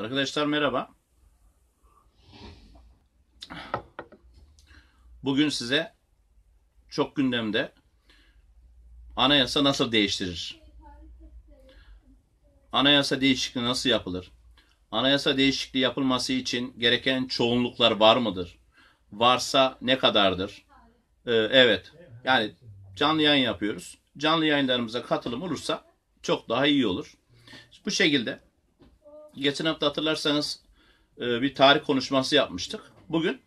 Arkadaşlar merhaba. Bugün size çok gündemde anayasa nasıl değiştirir? Anayasa değişikliği nasıl yapılır? Anayasa değişikliği yapılması için gereken çoğunluklar var mıdır? Varsa ne kadardır? Ee, evet. Yani canlı yayın yapıyoruz. Canlı yayınlarımıza katılım olursa çok daha iyi olur. Bu şekilde geçen hafta hatırlarsanız e, bir tarih konuşması yapmıştık. Bugün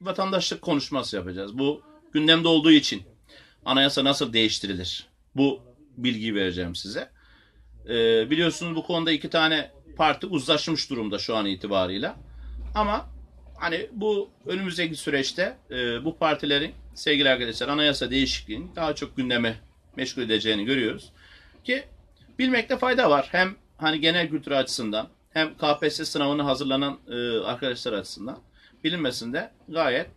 vatandaşlık konuşması yapacağız. Bu gündemde olduğu için anayasa nasıl değiştirilir? Bu bilgiyi vereceğim size. E, biliyorsunuz bu konuda iki tane parti uzlaşmış durumda şu an itibarıyla. Ama hani bu önümüzdeki süreçte e, bu partilerin sevgili arkadaşlar anayasa değişikliğinin daha çok gündeme meşgul edeceğini görüyoruz. Ki bilmekte fayda var. Hem hani genel kültür açısından hem KPSS sınavına hazırlanan e, arkadaşlar açısından bilinmesinde gayet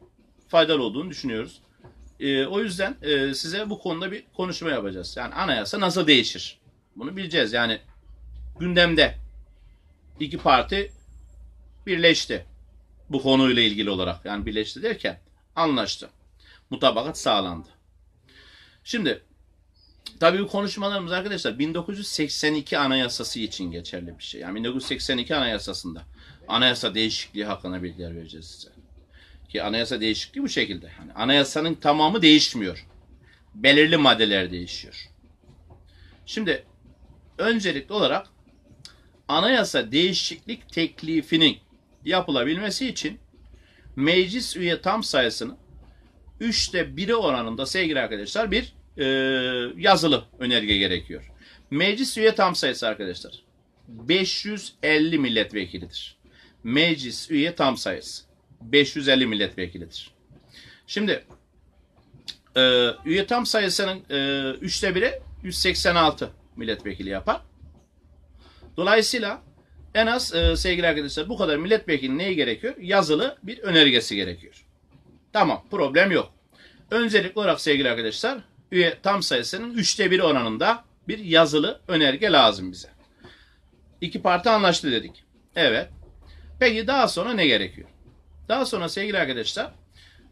faydalı olduğunu düşünüyoruz. E, o yüzden e, size bu konuda bir konuşma yapacağız. Yani anayasa nasıl değişir? Bunu bileceğiz. Yani gündemde iki parti birleşti bu konuyla ilgili olarak. Yani birleşti derken anlaştı. Mutabakat sağlandı. Şimdi Tabii bu konuşmalarımız arkadaşlar 1982 anayasası için geçerli bir şey. Yani 1982 anayasasında anayasa değişikliği hakkında bilgiler vereceğiz size. Ki anayasa değişikliği bu şekilde. Yani anayasanın tamamı değişmiyor. Belirli maddeler değişiyor. Şimdi öncelikli olarak anayasa değişiklik teklifinin yapılabilmesi için meclis üye tam sayısının üçte biri oranında sevgili arkadaşlar bir e, yazılı önerge gerekiyor. Meclis üye tam sayısı arkadaşlar 550 milletvekilidir. Meclis üye tam sayısı 550 milletvekilidir. Şimdi e, üye tam sayısının e, üçte biri 186 milletvekili yapar. Dolayısıyla en az e, sevgili arkadaşlar bu kadar milletvekili neyi gerekiyor? Yazılı bir önergesi gerekiyor. Tamam problem yok. Öncelikli olarak sevgili arkadaşlar üye tam sayısının üçte biri oranında bir yazılı önerge lazım bize. İki parti anlaştı dedik. Evet. Peki daha sonra ne gerekiyor? Daha sonra sevgili arkadaşlar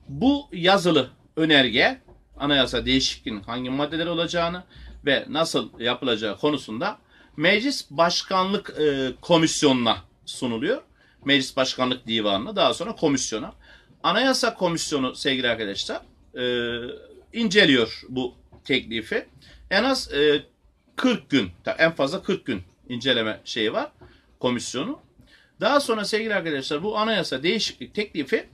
bu yazılı önerge anayasa değişikliğinin hangi maddeler olacağını ve nasıl yapılacağı konusunda meclis başkanlık e, komisyonuna sunuluyor. Meclis başkanlık divanına daha sonra komisyona. Anayasa komisyonu sevgili arkadaşlar e, inceliyor bu teklifi. En az e, 40 gün, en fazla 40 gün inceleme şeyi var komisyonu. Daha sonra sevgili arkadaşlar bu anayasa değişiklik teklifi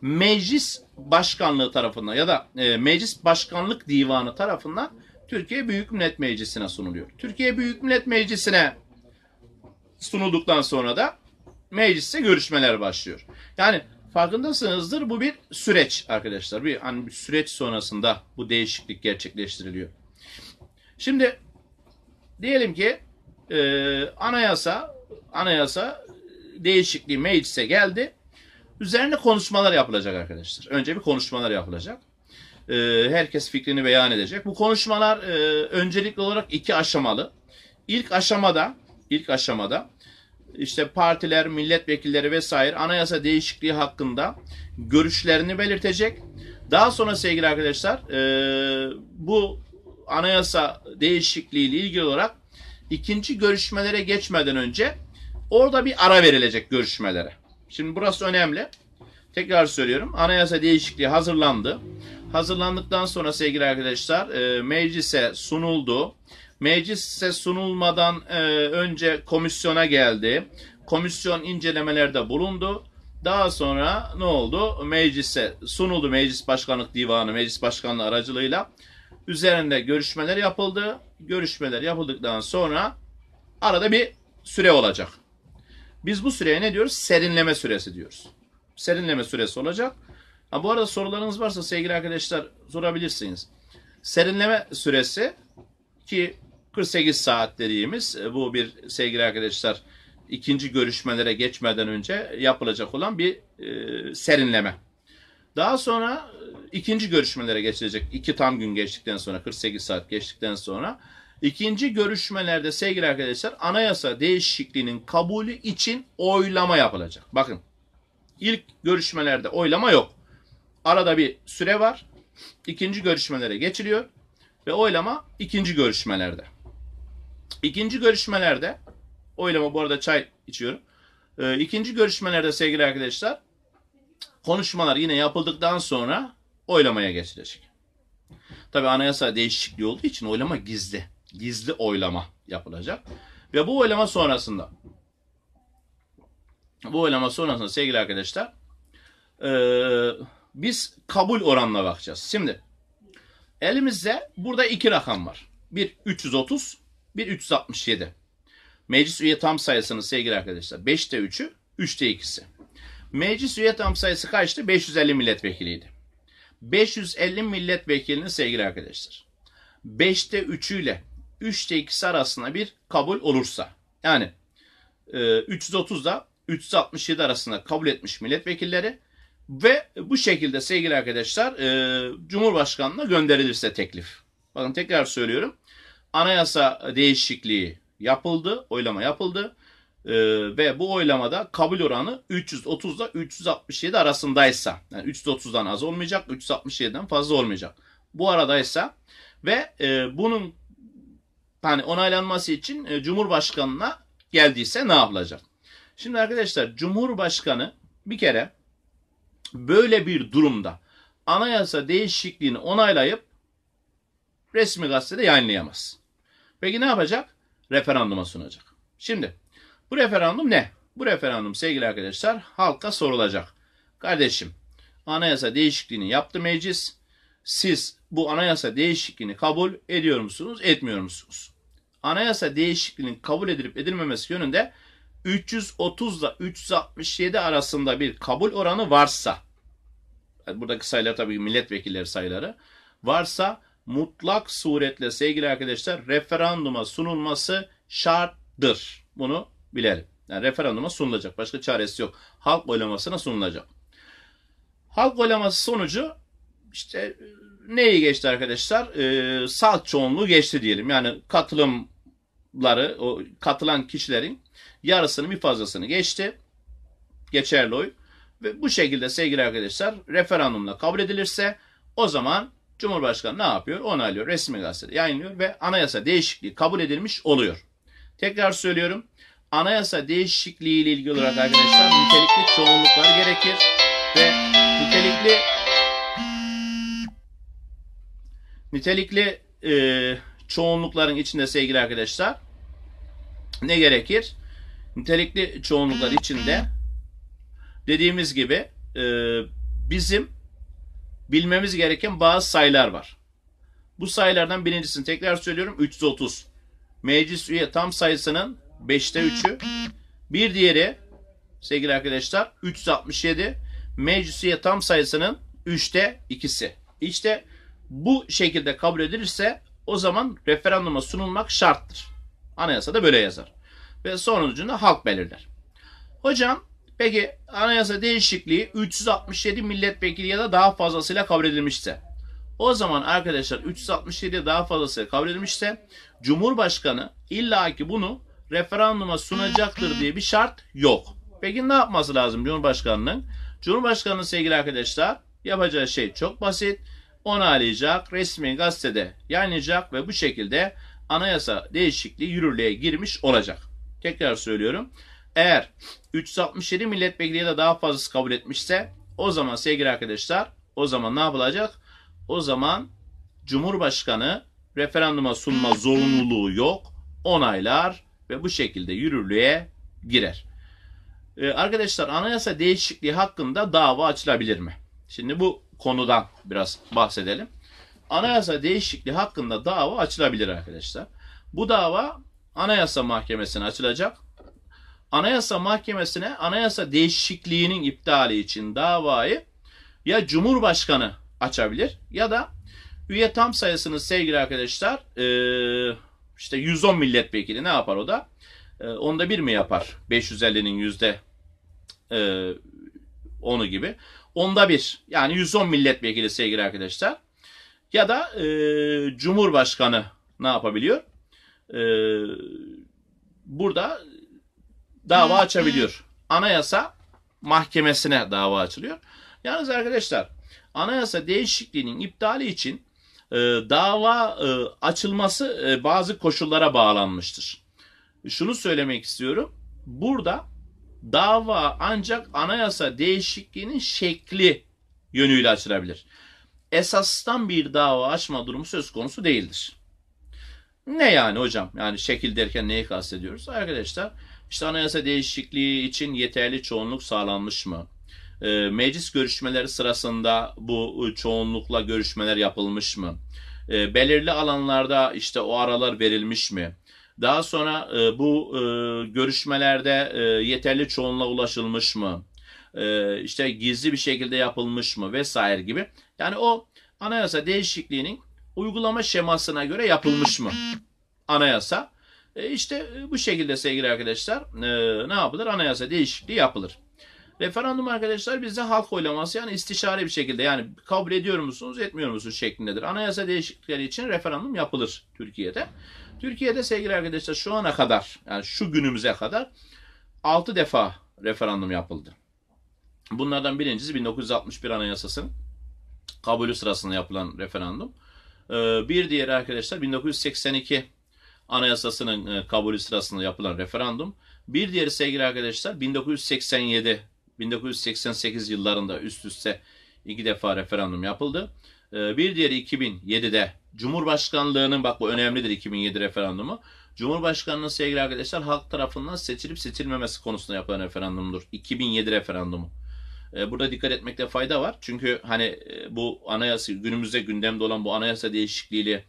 meclis başkanlığı tarafından ya da e, meclis başkanlık divanı tarafından Türkiye Büyük Millet Meclisi'ne sunuluyor. Türkiye Büyük Millet Meclisi'ne sunulduktan sonra da mecliste görüşmeler başlıyor. Yani farkındasınızdır bu bir süreç arkadaşlar. Bir, hani bir süreç sonrasında bu değişiklik gerçekleştiriliyor. Şimdi diyelim ki e, anayasa anayasa değişikliği meclise geldi. Üzerine konuşmalar yapılacak arkadaşlar. Önce bir konuşmalar yapılacak. E, herkes fikrini beyan edecek. Bu konuşmalar e, öncelikli olarak iki aşamalı. İlk aşamada ilk aşamada işte partiler, milletvekilleri vesaire anayasa değişikliği hakkında görüşlerini belirtecek. Daha sonra sevgili arkadaşlar e, bu anayasa değişikliği ile ilgili olarak ikinci görüşmelere geçmeden önce orada bir ara verilecek görüşmelere. Şimdi burası önemli. Tekrar söylüyorum anayasa değişikliği hazırlandı. Hazırlandıktan sonra sevgili arkadaşlar e, meclise sunuldu. Meclise sunulmadan e, önce komisyona geldi. Komisyon incelemelerde bulundu. Daha sonra ne oldu? Meclise sunuldu Meclis Başkanlık Divanı, Meclis Başkanlığı aracılığıyla. Üzerinde görüşmeler yapıldı. Görüşmeler yapıldıktan sonra arada bir süre olacak. Biz bu süreye ne diyoruz? Serinleme süresi diyoruz. Serinleme süresi olacak. Ha, bu arada sorularınız varsa sevgili arkadaşlar sorabilirsiniz. Serinleme süresi ki 48 saat dediğimiz e, bu bir sevgili arkadaşlar ikinci görüşmelere geçmeden önce yapılacak olan bir e, serinleme. Daha sonra e, ikinci görüşmelere geçilecek. iki tam gün geçtikten sonra 48 saat geçtikten sonra ikinci görüşmelerde sevgili arkadaşlar anayasa değişikliğinin kabulü için oylama yapılacak. Bakın ilk görüşmelerde oylama yok. Arada bir süre var. İkinci görüşmelere geçiliyor ve oylama ikinci görüşmelerde. İkinci görüşmelerde oylama bu arada çay içiyorum. E, ikinci görüşmelerde sevgili arkadaşlar konuşmalar yine yapıldıktan sonra oylamaya geçilecek. Tabi anayasa değişikliği olduğu için oylama gizli. Gizli oylama yapılacak. Ve bu oylama sonrasında bu oylama sonrasında sevgili arkadaşlar e, biz kabul oranına bakacağız. Şimdi elimizde burada iki rakam var. Bir 330 bir 367. Meclis üye tam sayısını sevgili arkadaşlar 5'te 3'ü 3'te 2'si. Meclis üye tam sayısı kaçtı? 550 milletvekiliydi. 550 milletvekilinin sevgili arkadaşlar 5'te 3'ü ile 3'te 2'si arasında bir kabul olursa yani 330 e, da 367 arasında kabul etmiş milletvekilleri ve bu şekilde sevgili arkadaşlar e, cumhurbaşkanına gönderilirse teklif. Bakın tekrar söylüyorum anayasa değişikliği yapıldı, oylama yapıldı. Ee, ve bu oylamada kabul oranı 330 ile 367 arasındaysa, yani 330'dan az olmayacak, 367'den fazla olmayacak. Bu aradaysa ve e, bunun hani onaylanması için e, Cumhurbaşkanına geldiyse ne yapılacak? Şimdi arkadaşlar Cumhurbaşkanı bir kere böyle bir durumda anayasa değişikliğini onaylayıp resmi gazetede yayınlayamaz. Peki ne yapacak? Referanduma sunacak. Şimdi bu referandum ne? Bu referandum sevgili arkadaşlar halka sorulacak. Kardeşim anayasa değişikliğini yaptı meclis. Siz bu anayasa değişikliğini kabul ediyor musunuz, etmiyor musunuz? Anayasa değişikliğinin kabul edilip edilmemesi yönünde 330 ile 367 arasında bir kabul oranı varsa, buradaki sayılar tabii milletvekilleri sayıları, varsa mutlak suretle sevgili arkadaşlar referanduma sunulması şarttır. Bunu bilelim. Yani referanduma sunulacak. Başka çaresi yok. Halk oylamasına sunulacak. Halk oylaması sonucu işte neyi geçti arkadaşlar? E, salt çoğunluğu geçti diyelim. Yani katılımları, o katılan kişilerin yarısını bir fazlasını geçti. Geçerli oy. Ve bu şekilde sevgili arkadaşlar referandumla kabul edilirse o zaman Cumhurbaşkanı ne yapıyor? Onaylıyor, resmi gazetede yayınlıyor ve anayasa değişikliği kabul edilmiş oluyor. Tekrar söylüyorum. Anayasa değişikliği ile ilgili olarak arkadaşlar nitelikli çoğunluklar gerekir ve nitelikli nitelikli e, çoğunlukların içinde sevgili arkadaşlar ne gerekir? Nitelikli çoğunluklar içinde dediğimiz gibi e, bizim bilmemiz gereken bazı sayılar var. Bu sayılardan birincisini tekrar söylüyorum 330. Meclis üye tam sayısının 5'te 3'ü. Bir diğeri sevgili arkadaşlar 367. Meclis üye tam sayısının 3'te 2'si. İşte bu şekilde kabul edilirse o zaman referanduma sunulmak şarttır. Anayasada böyle yazar. Ve sonucunu halk belirler. Hocam Peki anayasa değişikliği 367 milletvekili ya da daha fazlasıyla kabul edilmişse. O zaman arkadaşlar 367 daha fazlasıyla kabul edilmişse Cumhurbaşkanı illaki bunu referanduma sunacaktır diye bir şart yok. Peki ne yapması lazım Cumhurbaşkanı'nın? Cumhurbaşkanı'nın sevgili arkadaşlar yapacağı şey çok basit. Onaylayacak, resmi gazetede yayınlayacak ve bu şekilde anayasa değişikliği yürürlüğe girmiş olacak. Tekrar söylüyorum. Eğer 367 milletvekili ya da daha fazlası kabul etmişse o zaman sevgili arkadaşlar o zaman ne yapılacak? O zaman Cumhurbaşkanı referanduma sunma zorunluluğu yok. Onaylar ve bu şekilde yürürlüğe girer. Ee, arkadaşlar anayasa değişikliği hakkında dava açılabilir mi? Şimdi bu konudan biraz bahsedelim. Anayasa değişikliği hakkında dava açılabilir arkadaşlar. Bu dava Anayasa Mahkemesi'ne açılacak Anayasa Mahkemesi'ne anayasa değişikliğinin iptali için davayı ya Cumhurbaşkanı açabilir ya da üye tam sayısını sevgili arkadaşlar e, işte 110 milletvekili ne yapar o da? E, onda bir mi yapar? 550'nin yüzde e, onu gibi. Onda bir yani 110 milletvekili sevgili arkadaşlar. Ya da Cumhurbaşkanı ne yapabiliyor? Burada dava açabiliyor. Anayasa Mahkemesi'ne dava açılıyor. Yalnız arkadaşlar anayasa değişikliğinin iptali için e, dava e, açılması e, bazı koşullara bağlanmıştır. Şunu söylemek istiyorum. Burada dava ancak anayasa değişikliğinin şekli yönüyle açılabilir. Esastan bir dava açma durumu söz konusu değildir. Ne yani hocam? Yani şekil derken neyi kastediyoruz? Arkadaşlar işte anayasa değişikliği için yeterli çoğunluk sağlanmış mı? Ee, meclis görüşmeleri sırasında bu e, çoğunlukla görüşmeler yapılmış mı? Ee, belirli alanlarda işte o aralar verilmiş mi? Daha sonra e, bu e, görüşmelerde yeterli çoğunluğa ulaşılmış mı? İşte gizli bir şekilde yapılmış mı vesaire gibi. Yani o anayasa değişikliğinin uygulama şemasına göre yapılmış mı? Anayasa e, işte e, bu şekilde sevgili arkadaşlar e, ne yapılır? Anayasa değişikliği yapılır. Referandum arkadaşlar bizde halk oylaması yani istişare bir şekilde yani kabul ediyor musunuz etmiyor musunuz şeklindedir. Anayasa değişiklikleri için referandum yapılır Türkiye'de. Türkiye'de sevgili arkadaşlar şu ana kadar yani şu günümüze kadar 6 defa referandum yapıldı. Bunlardan birincisi 1961 Anayasası'nın kabulü sırasında yapılan referandum. Bir diğeri arkadaşlar 1982 Anayasasının e, kabulü sırasında yapılan referandum. Bir diğeri sevgili arkadaşlar 1987 1988 yıllarında üst üste iki defa referandum yapıldı. E, bir diğeri 2007'de Cumhurbaşkanlığının bak bu önemlidir 2007 referandumu. Cumhurbaşkanlığı sevgili arkadaşlar halk tarafından seçilip seçilmemesi konusunda yapılan referandumdur. 2007 referandumu. E, burada dikkat etmekte fayda var. Çünkü hani bu anayasa günümüzde gündemde olan bu anayasa değişikliğiyle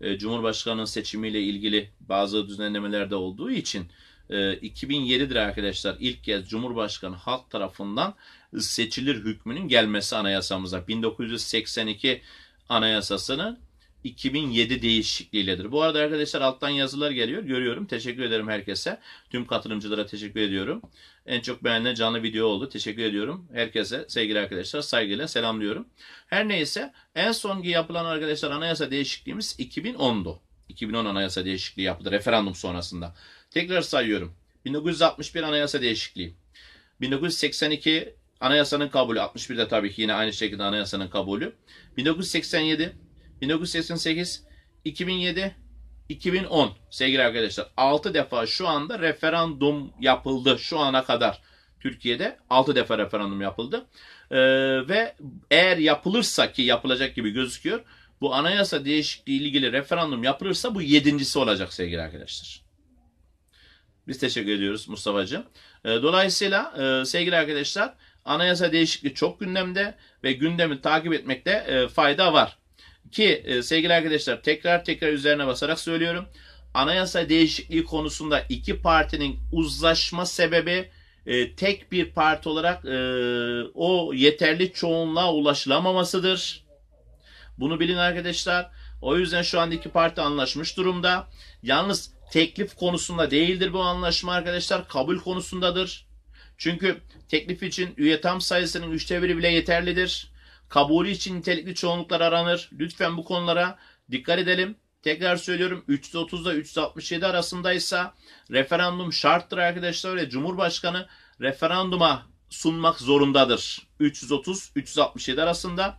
e, Cumhurbaşkanı'nın seçimiyle ilgili bazı düzenlemelerde olduğu için 2007'dir e, arkadaşlar ilk kez Cumhurbaşkanı halk tarafından seçilir hükmünün gelmesi anayasamıza. 1982 anayasasını 2007 değişikliğiledir. Bu arada arkadaşlar alttan yazılar geliyor. Görüyorum. Teşekkür ederim herkese. Tüm katılımcılara teşekkür ediyorum. En çok beğenilen canlı video oldu. Teşekkür ediyorum. Herkese sevgili arkadaşlar saygıyla selamlıyorum. Her neyse en son yapılan arkadaşlar anayasa değişikliğimiz 2010'du. 2010 anayasa değişikliği yapıldı referandum sonrasında. Tekrar sayıyorum. 1961 anayasa değişikliği. 1982 anayasanın kabulü. 61'de tabii ki yine aynı şekilde anayasanın kabulü. 1987 1988, 2007, 2010 sevgili arkadaşlar. 6 defa şu anda referandum yapıldı şu ana kadar. Türkiye'de 6 defa referandum yapıldı. Ee, ve eğer yapılırsa ki yapılacak gibi gözüküyor. Bu anayasa değişikliği ilgili referandum yapılırsa bu yedincisi olacak sevgili arkadaşlar. Biz teşekkür ediyoruz Mustafa'cığım. Ee, dolayısıyla e, sevgili arkadaşlar anayasa değişikliği çok gündemde ve gündemi takip etmekte e, fayda var. Ki e, sevgili arkadaşlar tekrar tekrar üzerine basarak söylüyorum. Anayasa değişikliği konusunda iki partinin uzlaşma sebebi e, tek bir parti olarak e, o yeterli çoğunluğa ulaşılamamasıdır. Bunu bilin arkadaşlar. O yüzden şu anda iki parti anlaşmış durumda. Yalnız teklif konusunda değildir bu anlaşma arkadaşlar. Kabul konusundadır. Çünkü teklif için üye tam sayısının üçte biri bile yeterlidir. Kabulü için nitelikli çoğunluklar aranır. Lütfen bu konulara dikkat edelim. Tekrar söylüyorum 330 ile 367 arasındaysa referandum şarttır arkadaşlar ve Cumhurbaşkanı referanduma sunmak zorundadır. 330-367 arasında.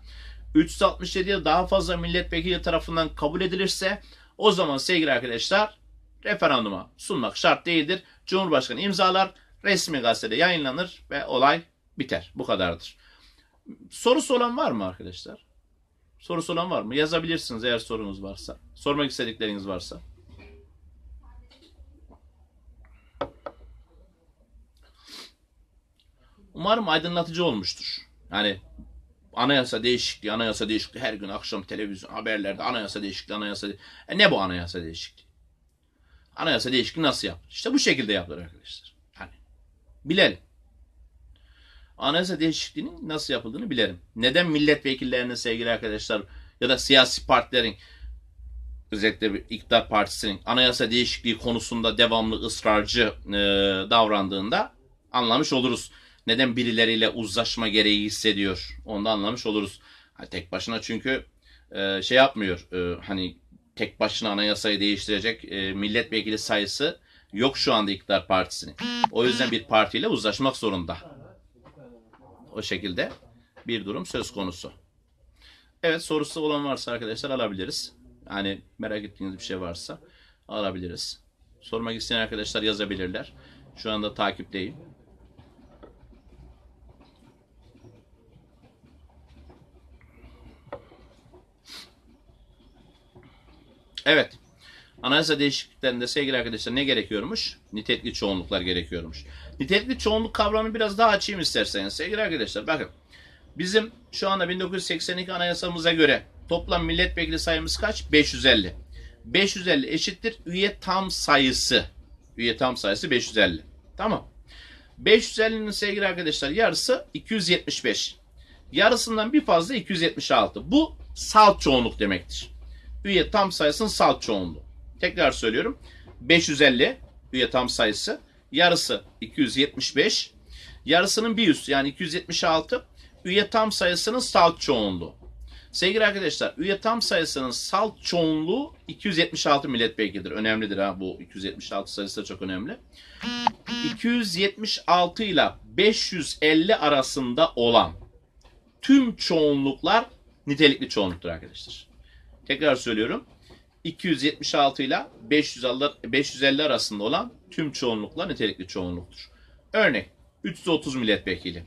367'ye daha fazla milletvekili tarafından kabul edilirse o zaman sevgili arkadaşlar referanduma sunmak şart değildir. Cumhurbaşkanı imzalar, resmi gazetede yayınlanır ve olay biter. Bu kadardır. Sorusu olan var mı arkadaşlar? Sorusu olan var mı? Yazabilirsiniz eğer sorunuz varsa. Sormak istedikleriniz varsa. Umarım aydınlatıcı olmuştur. Yani anayasa değişikliği, anayasa değişikliği her gün akşam televizyon haberlerde anayasa değişikliği, anayasa değişikliği. E ne bu anayasa değişikliği? Anayasa değişikliği nasıl yapılır? İşte bu şekilde yapılır arkadaşlar. Hani bilelim anayasa değişikliğinin nasıl yapıldığını bilirim. Neden milletvekillerinin sevgili arkadaşlar ya da siyasi partilerin özellikle bir iktidar partisinin anayasa değişikliği konusunda devamlı ısrarcı e, davrandığında anlamış oluruz. Neden birileriyle uzlaşma gereği hissediyor onu da anlamış oluruz. Ha, tek başına çünkü e, şey yapmıyor e, hani tek başına anayasayı değiştirecek e, milletvekili sayısı yok şu anda iktidar partisinin. O yüzden bir partiyle uzlaşmak zorunda. O şekilde bir durum söz konusu. Evet sorusu olan varsa arkadaşlar alabiliriz. Yani merak ettiğiniz bir şey varsa alabiliriz. Sormak isteyen arkadaşlar yazabilirler. Şu anda takipteyim. Evet. Anayasa değişikliklerinde sevgili arkadaşlar ne gerekiyormuş? Nitelikli çoğunluklar gerekiyormuş. Nitelikli çoğunluk kavramını biraz daha açayım isterseniz sevgili arkadaşlar. Bakın bizim şu anda 1982 anayasamıza göre toplam milletvekili sayımız kaç? 550. 550 eşittir üye tam sayısı. Üye tam sayısı 550. Tamam. 550'nin sevgili arkadaşlar yarısı 275. Yarısından bir fazla 276. Bu salt çoğunluk demektir. Üye tam sayısının salt çoğunluğu. Tekrar söylüyorum. 550 üye tam sayısı yarısı 275, yarısının bir üstü yani 276 üye tam sayısının salt çoğunluğu. Sevgili arkadaşlar, üye tam sayısının salt çoğunluğu 276 milletvekilidir. Önemlidir ha bu 276 sayısı da çok önemli. 276 ile 550 arasında olan tüm çoğunluklar nitelikli çoğunluktur arkadaşlar. Tekrar söylüyorum. 276 ile 550 arasında olan tüm çoğunlukla nitelikli çoğunluktur. Örnek 330 milletvekili.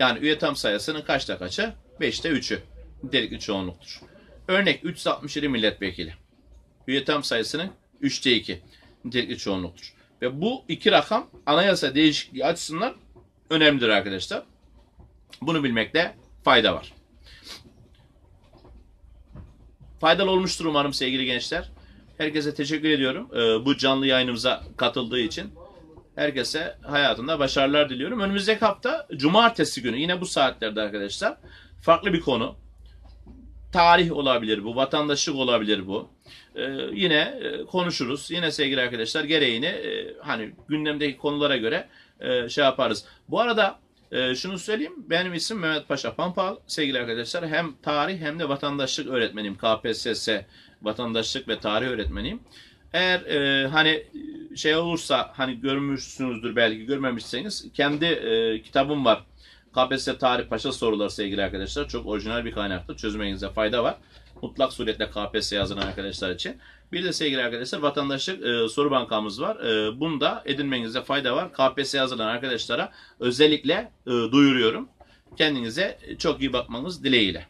Yani üye tam sayısının kaçta kaça? 5'te 3'ü. Nitelikli çoğunluktur. Örnek 367 milletvekili. Üye tam sayısının 3'te 2. Nitelikli çoğunluktur. Ve bu iki rakam anayasa değişikliği açısından önemlidir arkadaşlar. Bunu bilmekte fayda var. Faydalı olmuştur umarım sevgili gençler. Herkese teşekkür ediyorum ee, bu canlı yayınımıza katıldığı için. Herkese hayatında başarılar diliyorum. Önümüzdeki hafta cumartesi günü yine bu saatlerde arkadaşlar farklı bir konu. Tarih olabilir bu, vatandaşlık olabilir bu. Ee, yine e, konuşuruz. Yine sevgili arkadaşlar gereğini e, hani gündemdeki konulara göre e, şey yaparız. Bu arada e, şunu söyleyeyim. Benim isim Mehmet Paşa Pampal. Sevgili arkadaşlar hem tarih hem de vatandaşlık öğretmeniyim. KPSS vatandaşlık ve tarih öğretmeniyim. Eğer e, hani şey olursa hani görmüşsünüzdür belki görmemişseniz kendi e, kitabım var. KPSS Tarih Paşa soruları sevgili arkadaşlar. Çok orijinal bir kaynaktır. Çözmenize fayda var. Mutlak suretle KPSS yazan arkadaşlar için. Bir de sevgili arkadaşlar vatandaşlık e, soru bankamız var. E, bunu da edinmenizde fayda var. KPSS hazırlanan arkadaşlara özellikle e, duyuruyorum. Kendinize çok iyi bakmanız dileğiyle.